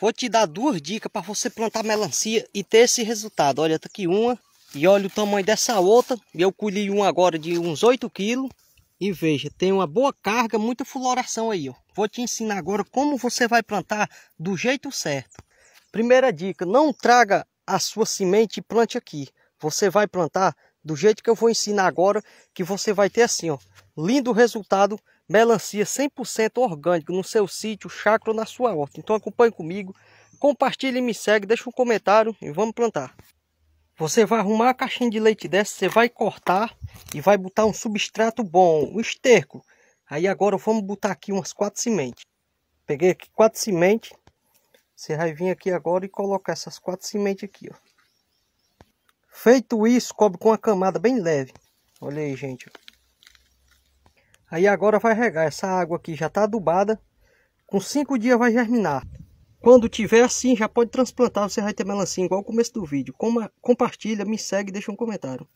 Vou te dar duas dicas para você plantar melancia e ter esse resultado. Olha, tá aqui uma e olha o tamanho dessa outra. Eu colhi uma agora de uns 8 quilos. E veja, tem uma boa carga, muita floração aí. Ó. Vou te ensinar agora como você vai plantar do jeito certo. Primeira dica, não traga a sua semente e plante aqui. Você vai plantar do jeito que eu vou ensinar agora, que você vai ter assim, ó, lindo resultado melancia 100% orgânica no seu sítio, chácara na sua horta. Então acompanhe comigo, compartilhe, me segue, deixa um comentário e vamos plantar. Você vai arrumar a caixinha de leite dessa, você vai cortar e vai botar um substrato bom, um esterco. Aí agora vamos botar aqui umas quatro sementes. Peguei aqui quatro sementes. Você vai vir aqui agora e colocar essas quatro sementes aqui, ó. Feito isso, cobre com uma camada bem leve. Olha aí, gente. Aí agora vai regar. Essa água aqui já está adubada. Com cinco dias vai germinar. Quando tiver assim, já pode transplantar. Você vai ter melancia igual o começo do vídeo. Compartilha, me segue e deixa um comentário.